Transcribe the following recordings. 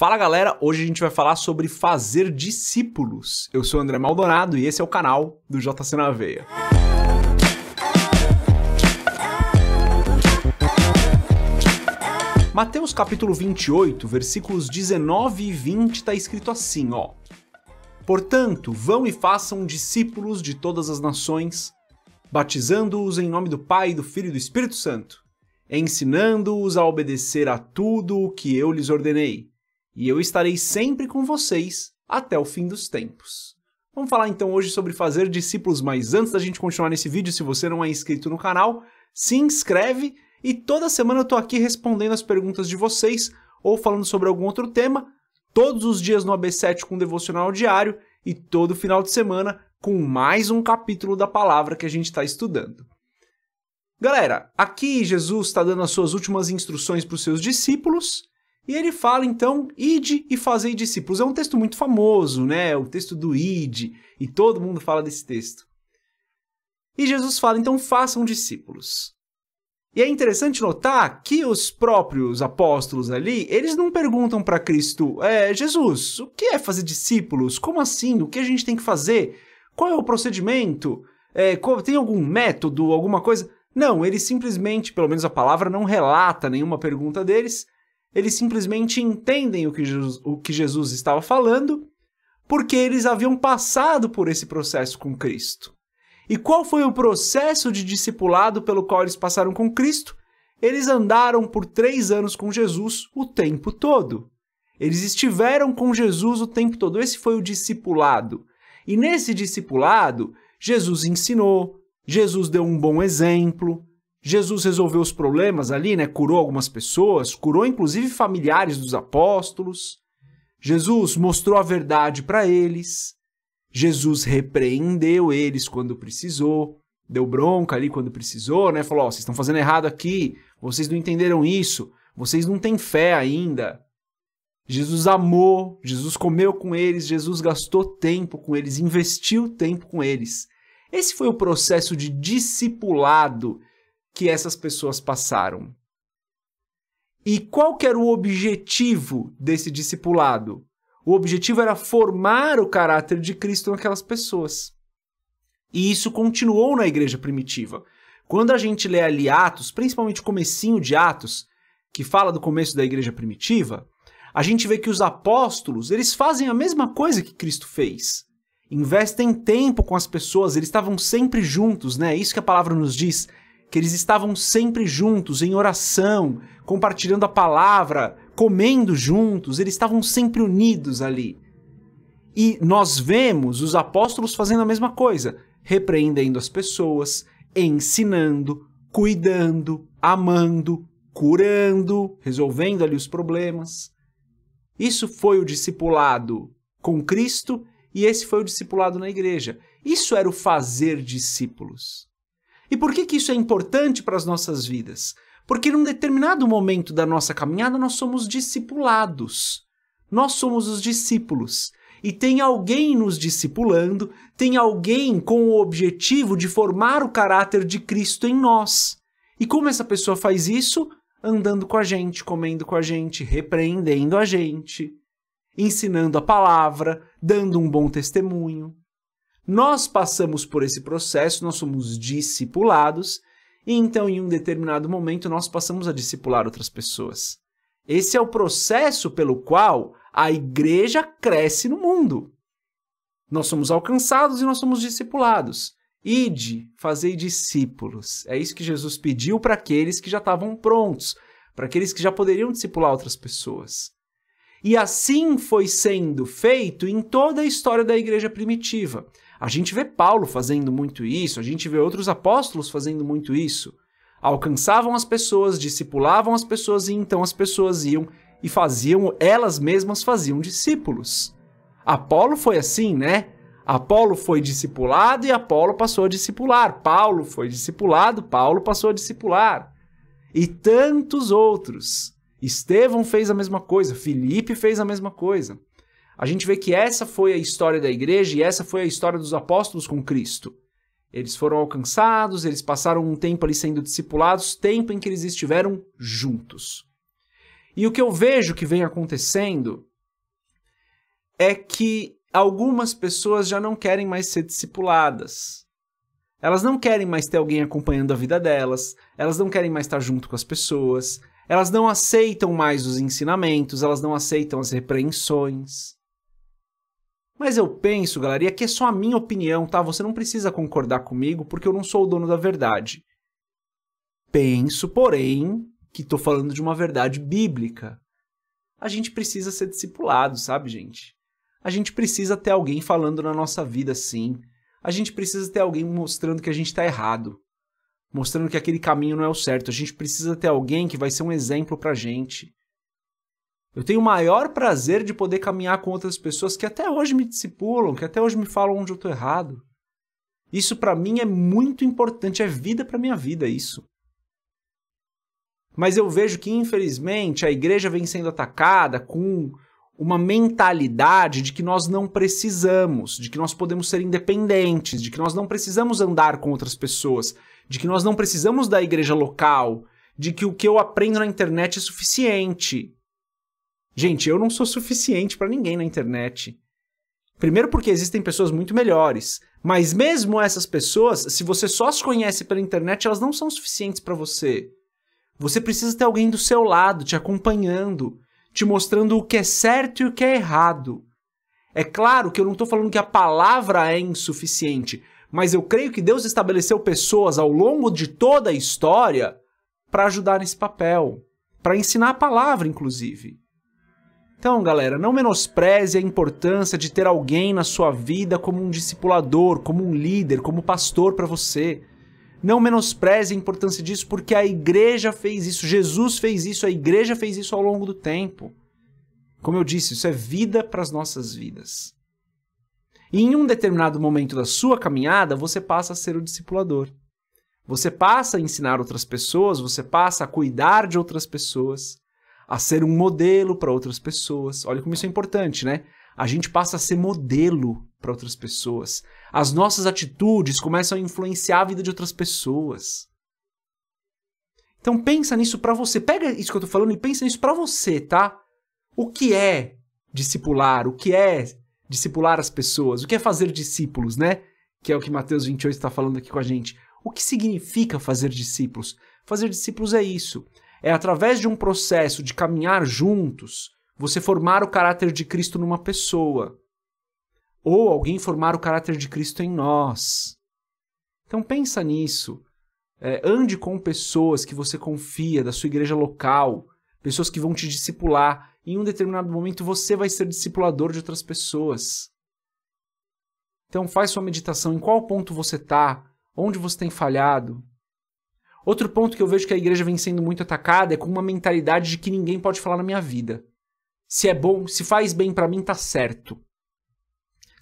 Fala galera, hoje a gente vai falar sobre fazer discípulos. Eu sou André Maldonado e esse é o canal do JC na Veia. Mateus capítulo 28, versículos 19 e 20 está escrito assim, ó: Portanto, vão e façam discípulos de todas as nações, batizando-os em nome do Pai, do Filho e do Espírito Santo, ensinando-os a obedecer a tudo o que eu lhes ordenei e eu estarei sempre com vocês até o fim dos tempos. Vamos falar então hoje sobre fazer discípulos, mas antes da gente continuar nesse vídeo, se você não é inscrito no canal, se inscreve e toda semana eu tô aqui respondendo as perguntas de vocês ou falando sobre algum outro tema, todos os dias no AB7 com um devocional diário e todo final de semana com mais um capítulo da palavra que a gente está estudando. Galera, aqui Jesus está dando as suas últimas instruções para os seus discípulos e ele fala então, ide e fazei discípulos. É um texto muito famoso, né? O é texto do ide, e todo mundo fala desse texto. E Jesus fala então, façam discípulos. E é interessante notar que os próprios apóstolos ali, eles não perguntam para Cristo, é, Jesus, o que é fazer discípulos? Como assim? O que a gente tem que fazer? Qual é o procedimento? É, tem algum método, alguma coisa? Não, eles simplesmente, pelo menos a palavra não relata nenhuma pergunta deles, eles simplesmente entendem o que, Jesus, o que Jesus estava falando, porque eles haviam passado por esse processo com Cristo. E qual foi o processo de discipulado pelo qual eles passaram com Cristo? Eles andaram por três anos com Jesus o tempo todo. Eles estiveram com Jesus o tempo todo. Esse foi o discipulado. E nesse discipulado, Jesus ensinou, Jesus deu um bom exemplo, Jesus resolveu os problemas ali, né? Curou algumas pessoas, curou inclusive familiares dos apóstolos. Jesus mostrou a verdade para eles. Jesus repreendeu eles quando precisou, deu bronca ali quando precisou, né? Falou: oh, vocês estão fazendo errado aqui, vocês não entenderam isso, vocês não têm fé ainda. Jesus amou, Jesus comeu com eles, Jesus gastou tempo com eles, investiu tempo com eles. Esse foi o processo de discipulado que essas pessoas passaram. E qual que era o objetivo desse discipulado? O objetivo era formar o caráter de Cristo naquelas pessoas. E isso continuou na igreja primitiva. Quando a gente lê ali Atos, principalmente o comecinho de Atos, que fala do começo da igreja primitiva, a gente vê que os apóstolos, eles fazem a mesma coisa que Cristo fez. Investem tempo com as pessoas, eles estavam sempre juntos, né? Isso que a palavra nos diz que eles estavam sempre juntos em oração, compartilhando a palavra, comendo juntos, eles estavam sempre unidos ali. E nós vemos os apóstolos fazendo a mesma coisa, repreendendo as pessoas, ensinando, cuidando, amando, curando, resolvendo ali os problemas. Isso foi o discipulado com Cristo e esse foi o discipulado na igreja. Isso era o fazer discípulos. E por que, que isso é importante para as nossas vidas? Porque num determinado momento da nossa caminhada nós somos discipulados. Nós somos os discípulos. E tem alguém nos discipulando, tem alguém com o objetivo de formar o caráter de Cristo em nós. E como essa pessoa faz isso? Andando com a gente, comendo com a gente, repreendendo a gente, ensinando a palavra, dando um bom testemunho. Nós passamos por esse processo, nós somos discipulados, e então em um determinado momento nós passamos a discipular outras pessoas. Esse é o processo pelo qual a igreja cresce no mundo. Nós somos alcançados e nós somos discipulados. Ide, fazei discípulos. É isso que Jesus pediu para aqueles que já estavam prontos, para aqueles que já poderiam discipular outras pessoas. E assim foi sendo feito em toda a história da igreja primitiva. A gente vê Paulo fazendo muito isso, a gente vê outros apóstolos fazendo muito isso. Alcançavam as pessoas, discipulavam as pessoas e então as pessoas iam e faziam, elas mesmas faziam discípulos. Apolo foi assim, né? Apolo foi discipulado e Apolo passou a discipular. Paulo foi discipulado, Paulo passou a discipular. E tantos outros. Estevão fez a mesma coisa, Filipe fez a mesma coisa. A gente vê que essa foi a história da igreja e essa foi a história dos apóstolos com Cristo. Eles foram alcançados, eles passaram um tempo ali sendo discipulados, tempo em que eles estiveram juntos. E o que eu vejo que vem acontecendo é que algumas pessoas já não querem mais ser discipuladas. Elas não querem mais ter alguém acompanhando a vida delas, elas não querem mais estar junto com as pessoas, elas não aceitam mais os ensinamentos, elas não aceitam as repreensões. Mas eu penso, galera, e aqui é só a minha opinião, tá? Você não precisa concordar comigo, porque eu não sou o dono da verdade. Penso, porém, que estou falando de uma verdade bíblica. A gente precisa ser discipulado, sabe, gente? A gente precisa ter alguém falando na nossa vida, sim. A gente precisa ter alguém mostrando que a gente está errado. Mostrando que aquele caminho não é o certo. A gente precisa ter alguém que vai ser um exemplo pra gente. Eu tenho o maior prazer de poder caminhar com outras pessoas que até hoje me discipulam, que até hoje me falam onde eu estou errado. Isso para mim é muito importante, é vida para minha vida isso. Mas eu vejo que infelizmente a igreja vem sendo atacada com uma mentalidade de que nós não precisamos, de que nós podemos ser independentes, de que nós não precisamos andar com outras pessoas, de que nós não precisamos da igreja local, de que o que eu aprendo na internet é suficiente, Gente, eu não sou suficiente para ninguém na internet. Primeiro, porque existem pessoas muito melhores. Mas mesmo essas pessoas, se você só as conhece pela internet, elas não são suficientes para você. Você precisa ter alguém do seu lado, te acompanhando, te mostrando o que é certo e o que é errado. É claro que eu não estou falando que a palavra é insuficiente, mas eu creio que Deus estabeleceu pessoas ao longo de toda a história para ajudar nesse papel, para ensinar a palavra, inclusive. Então, galera, não menospreze a importância de ter alguém na sua vida como um discipulador, como um líder, como pastor para você. Não menospreze a importância disso, porque a igreja fez isso, Jesus fez isso, a igreja fez isso ao longo do tempo. Como eu disse, isso é vida para as nossas vidas. E em um determinado momento da sua caminhada, você passa a ser o discipulador. Você passa a ensinar outras pessoas, você passa a cuidar de outras pessoas a ser um modelo para outras pessoas. Olha como isso é importante, né? A gente passa a ser modelo para outras pessoas. As nossas atitudes começam a influenciar a vida de outras pessoas. Então pensa nisso para você. Pega isso que eu tô falando e pensa nisso para você, tá? O que é discipular? O que é discipular as pessoas? O que é fazer discípulos, né? Que é o que Mateus 28 está falando aqui com a gente. O que significa fazer discípulos? Fazer discípulos é isso. É através de um processo de caminhar juntos, você formar o caráter de Cristo numa pessoa, ou alguém formar o caráter de Cristo em nós. Então pensa nisso. É, ande com pessoas que você confia da sua igreja local, pessoas que vão te discipular. Em um determinado momento você vai ser discipulador de outras pessoas. Então faz sua meditação em qual ponto você está, onde você tem falhado, Outro ponto que eu vejo que a igreja vem sendo muito atacada é com uma mentalidade de que ninguém pode falar na minha vida. Se é bom, se faz bem para mim, tá certo.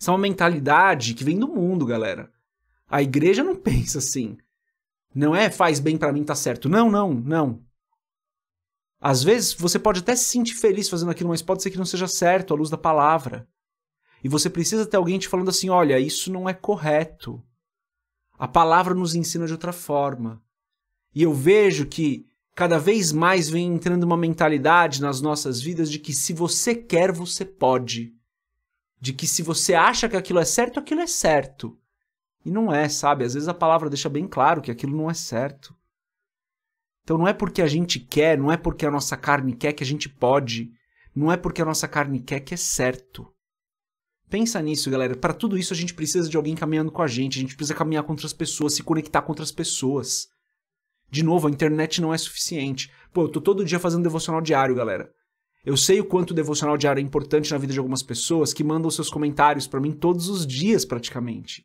Essa é uma mentalidade que vem do mundo, galera. A igreja não pensa assim. Não é faz bem para mim, tá certo. Não, não, não. Às vezes você pode até se sentir feliz fazendo aquilo, mas pode ser que não seja certo à luz da palavra. E você precisa ter alguém te falando assim: olha, isso não é correto. A palavra nos ensina de outra forma. E eu vejo que cada vez mais vem entrando uma mentalidade nas nossas vidas de que se você quer, você pode. De que se você acha que aquilo é certo, aquilo é certo. E não é, sabe? Às vezes a palavra deixa bem claro que aquilo não é certo. Então não é porque a gente quer, não é porque a nossa carne quer que a gente pode, não é porque a nossa carne quer que é certo. Pensa nisso, galera. Para tudo isso a gente precisa de alguém caminhando com a gente, a gente precisa caminhar com outras pessoas, se conectar com outras pessoas. De novo, a internet não é suficiente. Pô, eu tô todo dia fazendo devocional diário, galera. Eu sei o quanto o devocional diário é importante na vida de algumas pessoas que mandam seus comentários para mim todos os dias, praticamente.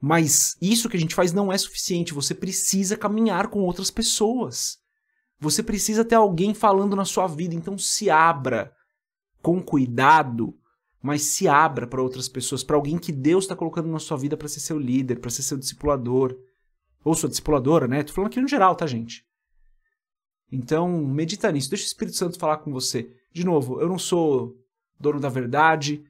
Mas isso que a gente faz não é suficiente. Você precisa caminhar com outras pessoas. Você precisa ter alguém falando na sua vida. Então se abra com cuidado, mas se abra para outras pessoas, para alguém que Deus está colocando na sua vida para ser seu líder, para ser seu discipulador ou sua discipuladora, né? Tô falando aqui no geral, tá, gente? Então, medita nisso, deixa o Espírito Santo falar com você. De novo, eu não sou dono da verdade,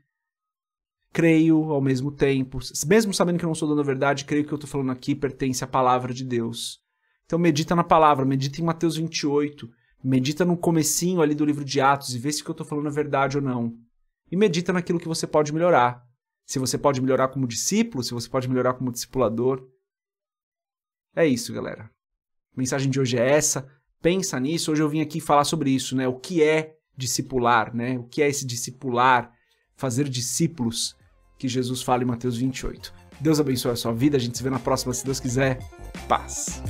creio ao mesmo tempo, mesmo sabendo que eu não sou dono da verdade, creio que o que eu estou falando aqui pertence à palavra de Deus. Então medita na palavra, medita em Mateus 28, medita no comecinho ali do livro de Atos e vê se o que eu estou falando é verdade ou não. E medita naquilo que você pode melhorar. Se você pode melhorar como discípulo, se você pode melhorar como discipulador. É isso, galera. A mensagem de hoje é essa. Pensa nisso. Hoje eu vim aqui falar sobre isso, né? O que é discipular, né? O que é esse discipular, fazer discípulos que Jesus fala em Mateus 28. Deus abençoe a sua vida. A gente se vê na próxima, se Deus quiser. Paz.